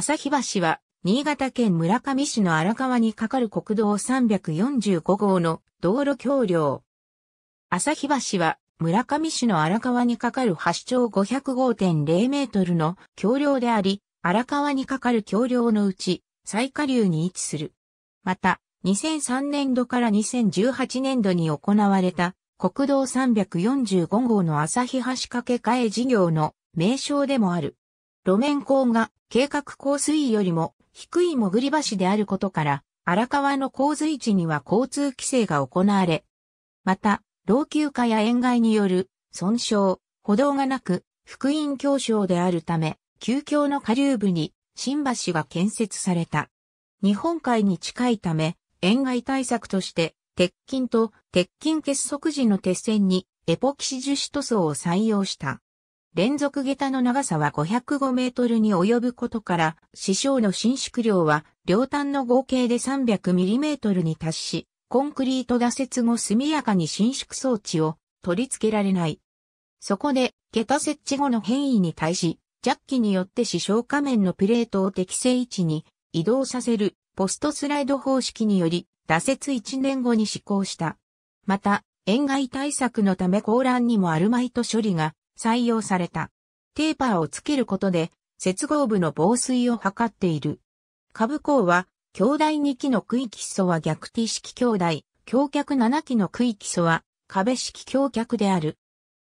旭橋は、新潟県村上市の荒川に架かる国道345号の道路橋梁。旭橋は、村上市の荒川に架かる橋長505.0メートルの橋梁であり、荒川に架かる橋梁のうち、最下流に位置する。また、2003年度から2018年度に行われた国道345号の旭橋架け替え事業の名称でもある。路面高が計画降水よりも低い潜り橋であることから、荒川の洪水地には交通規制が行われ、また、老朽化や塩害による損傷、歩道がなく、福音教省であるため、旧遽の下流部に新橋が建設された。日本海に近いため、塩害対策として、鉄筋と鉄筋結束時の鉄線にエポキシ樹脂塗装を採用した。連続下駄の長さは505メートルに及ぶことから、師匠の伸縮量は両端の合計で300ミリメートルに達し、コンクリート打設後速やかに伸縮装置を取り付けられない。そこで、下駄設置後の変異に対し、ジャッキによって支障仮面のプレートを適正位置に移動させるポストスライド方式により、打設1年後に施行した。また、塩害対策のため高欄にもアルマイト処理が採用された。テーパーをつけることで、接合部の防水を図っている。株高は、兄弟2期の区域基礎は逆 T 式兄弟、橋脚7期の区域基礎は壁式橋脚である。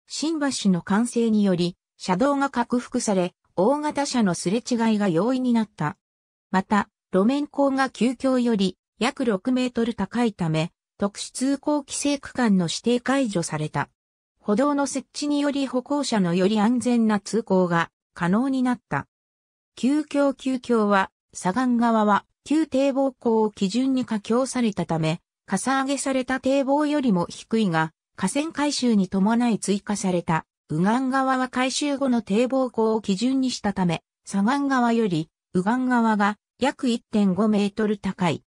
新橋の完成により、車道が拡幅され、大型車のすれ違いが容易になった。また、路面高が急遽より約6メートル高いため、特殊通行規制区間の指定解除された。歩道の設置により歩行者のより安全な通行が可能になった。急橋急橋は、左岸側は旧堤防港を基準に架橋されたため、かさ上げされた堤防よりも低いが、河川改修に伴い追加された、右岸側は改修後の堤防港を基準にしたため、左岸側より右岸側が約1.5メートル高い。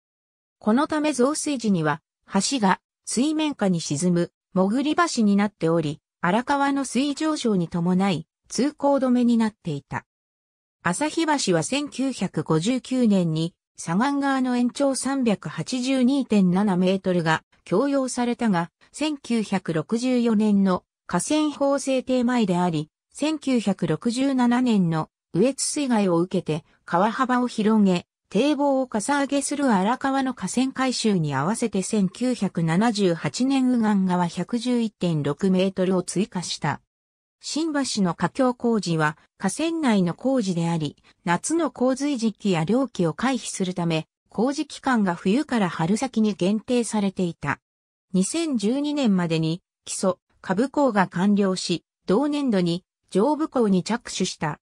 このため増水時には、橋が水面下に沈む潜り橋になっており、荒川の水上昇に伴い、通行止めになっていた。朝日橋は1959年に、左岸側の延長382.7メートルが供用されたが、1964年の河川法制定前であり、1967年の羽越水害を受けて川幅を広げ、堤防をかさ上げする荒川の河川改修に合わせて1978年右岸側111.6メートルを追加した。新橋の架橋工事は河川内の工事であり、夏の洪水時期や漁期を回避するため、工事期間が冬から春先に限定されていた。2012年までに基礎、下部工が完了し、同年度に上部工に着手した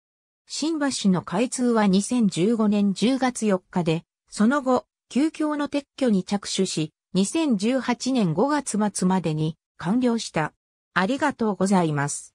新橋の開通は2015年10月4日で、その後、急遽の撤去に着手し、2018年5月末までに完了した。ありがとうございます。